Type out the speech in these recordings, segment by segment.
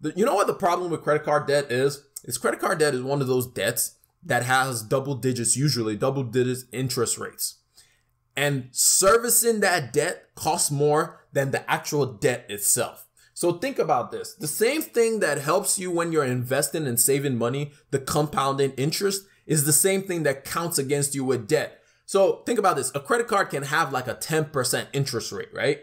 The, you know what the problem with credit card debt is? Is credit card debt is one of those debts that has double digits, usually double digits interest rates. And servicing that debt costs more than the actual debt itself. So think about this. The same thing that helps you when you're investing and saving money, the compounding interest is the same thing that counts against you with debt. So think about this. A credit card can have like a 10% interest rate, right?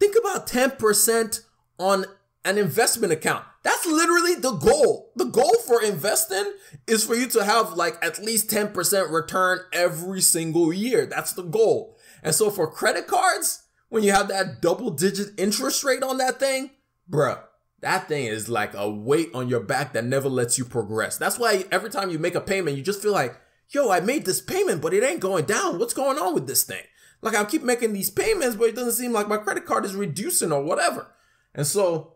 Think about 10% on an investment account. That's literally the goal. The goal for investing is for you to have like at least 10% return every single year. That's the goal. And so for credit cards, when you have that double digit interest rate on that thing, bruh, that thing is like a weight on your back that never lets you progress. That's why every time you make a payment, you just feel like, yo, I made this payment, but it ain't going down. What's going on with this thing? Like I keep making these payments, but it doesn't seem like my credit card is reducing or whatever. And so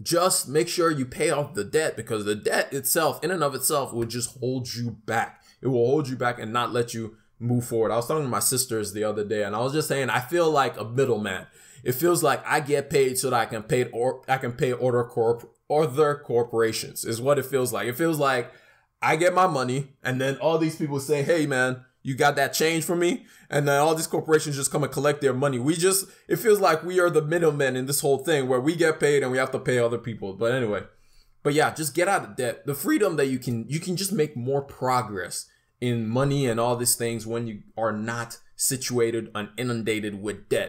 just make sure you pay off the debt because the debt itself, in and of itself, will just hold you back. It will hold you back and not let you move forward. I was talking to my sisters the other day and I was just saying I feel like a middleman. It feels like I get paid so that I can pay or I can pay order corp other corporations is what it feels like. It feels like I get my money and then all these people say, "Hey man, you got that change for me and then all these corporations just come and collect their money we just it feels like we are the middlemen in this whole thing where we get paid and we have to pay other people but anyway but yeah just get out of debt the freedom that you can you can just make more progress in money and all these things when you are not situated and inundated with debt